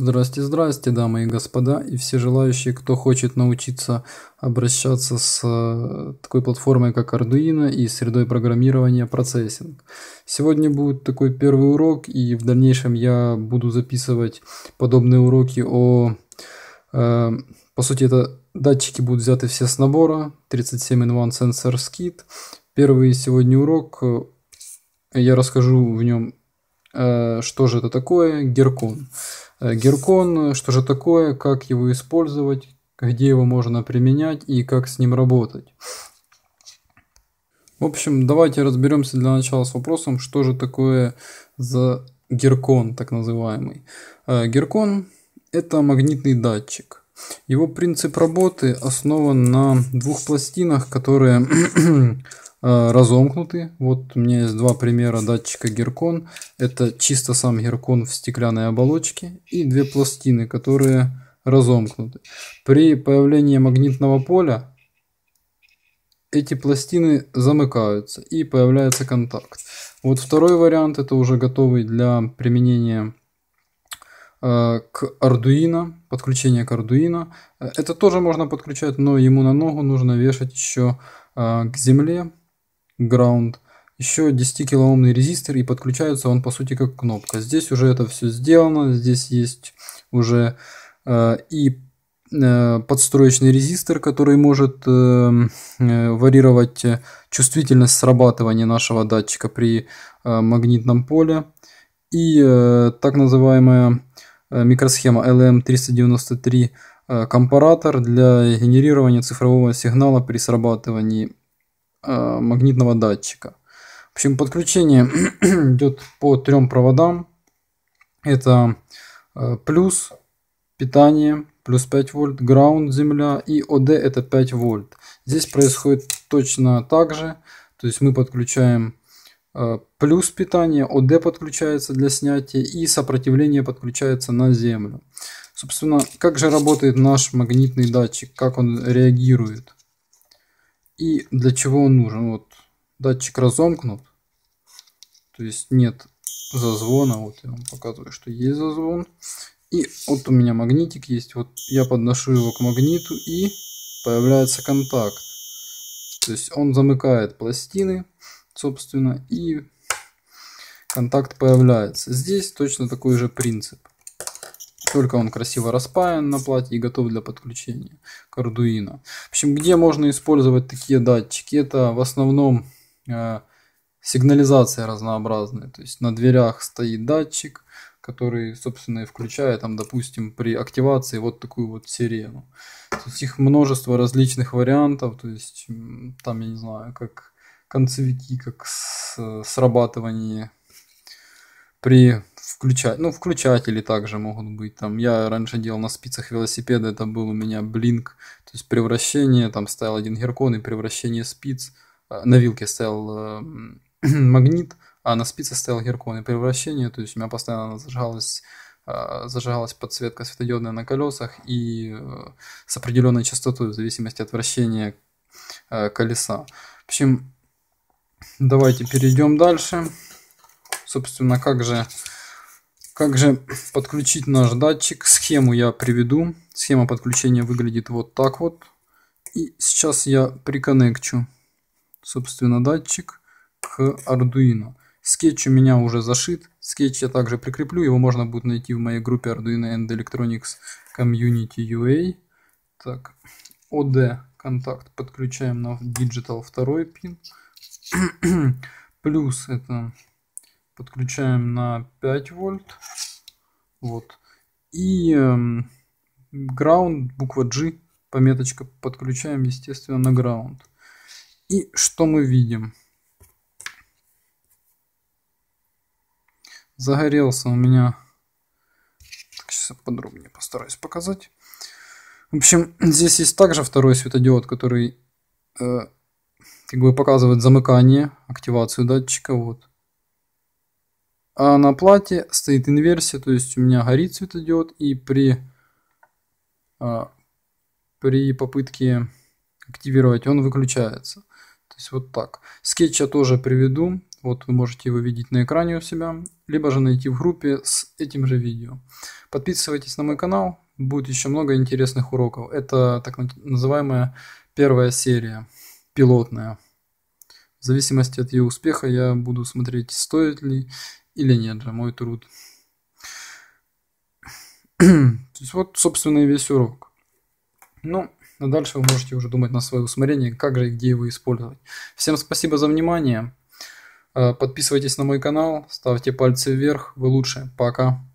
Здрасте, здрасте, дамы и господа, и все желающие, кто хочет научиться обращаться с э, такой платформой, как Arduino и средой программирования Processing. Сегодня будет такой первый урок, и в дальнейшем я буду записывать подобные уроки о... Э, по сути, это датчики будут взяты все с набора, 37-in-1 Sensor Kit. Первый сегодня урок, э, я расскажу в нем, э, что же это такое, Геркон. Геркон. Э, геркон, э, что же такое, как его использовать, где его можно применять и как с ним работать. В общем, давайте разберемся для начала с вопросом, что же такое за геркон, так называемый. Э, геркон – это магнитный датчик. Его принцип работы основан на двух пластинах, которые Э, разомкнуты. Вот у меня есть два примера датчика Геркон. Это чисто сам Геркон в стеклянной оболочке и две пластины, которые разомкнуты. При появлении магнитного поля эти пластины замыкаются и появляется контакт. Вот второй вариант, это уже готовый для применения э, к Arduino, подключение к Arduino. Э, это тоже можно подключать, но ему на ногу нужно вешать еще к земле ground, еще 10-килоомный резистор и подключается он по сути как кнопка. Здесь уже это все сделано, здесь есть уже э, и э, подстроечный резистор, который может э, э, варьировать чувствительность срабатывания нашего датчика при э, магнитном поле и э, так называемая э, микросхема LM393 э, компаратор для генерирования цифрового сигнала при срабатывании Э, магнитного датчика. В общем, подключение идет по трем проводам. Это э, плюс питание, плюс 5 вольт, ground земля и OD это 5 вольт. Здесь происходит точно так же. То есть мы подключаем э, плюс питание, ОД подключается для снятия и сопротивление подключается на землю. Собственно, как же работает наш магнитный датчик, как он реагирует. И для чего он нужен? Вот датчик разомкнут, то есть нет зазвона. Вот я вам показываю, что есть зазвон. И вот у меня магнитик есть. Вот я подношу его к магниту и появляется контакт. То есть он замыкает пластины, собственно, и контакт появляется. Здесь точно такой же принцип. Только он красиво распаян на плате и готов для подключения к Arduino. В общем, где можно использовать такие датчики? Это в основном э, сигнализация разнообразная. То есть на дверях стоит датчик, который, собственно, и включает, там, допустим, при активации вот такую вот сирену. То есть их множество различных вариантов, то есть там, я не знаю, как концевики, как э, срабатывание при включать, ну, включатели также могут быть. Там я раньше делал на спицах велосипеда, это был у меня блинк, то есть превращение, там стоял один геркон и превращение спиц. А, на вилке стоял э, магнит, а на спице стоял геркон и превращение, то есть у меня постоянно зажигалась а, зажигалась подсветка светодиодная на колесах и э, с определенной частотой в зависимости от вращения э, колеса. В общем, давайте перейдем дальше. Собственно, как же как же подключить наш датчик? Схему я приведу. Схема подключения выглядит вот так вот. И сейчас я приконнекчу, собственно, датчик к Arduino. Скетч у меня уже зашит. Скетч я также прикреплю. Его можно будет найти в моей группе Arduino and Electronics Community UA. Так, OD контакт подключаем на Digital 2 пин. Плюс это подключаем на 5 вольт. Вот. И ground, эм, буква G, пометочка, подключаем, естественно, на ground. И что мы видим? Загорелся у меня. сейчас подробнее постараюсь показать. В общем, здесь есть также второй светодиод, который э, как бы показывает замыкание, активацию датчика. Вот. А на плате стоит инверсия, то есть у меня горит светодиод, и при, а, при попытке активировать он выключается. То есть вот так. Скетч я тоже приведу, вот вы можете его видеть на экране у себя, либо же найти в группе с этим же видео. Подписывайтесь на мой канал, будет еще много интересных уроков. Это так называемая первая серия, пилотная. В зависимости от ее успеха я буду смотреть, стоит ли или нет же, мой труд. То есть вот, собственно, и весь урок. Ну, а дальше вы можете уже думать на свое усмотрение, как же и где его использовать. Всем спасибо за внимание. Э, подписывайтесь на мой канал, ставьте пальцы вверх, вы лучше. Пока.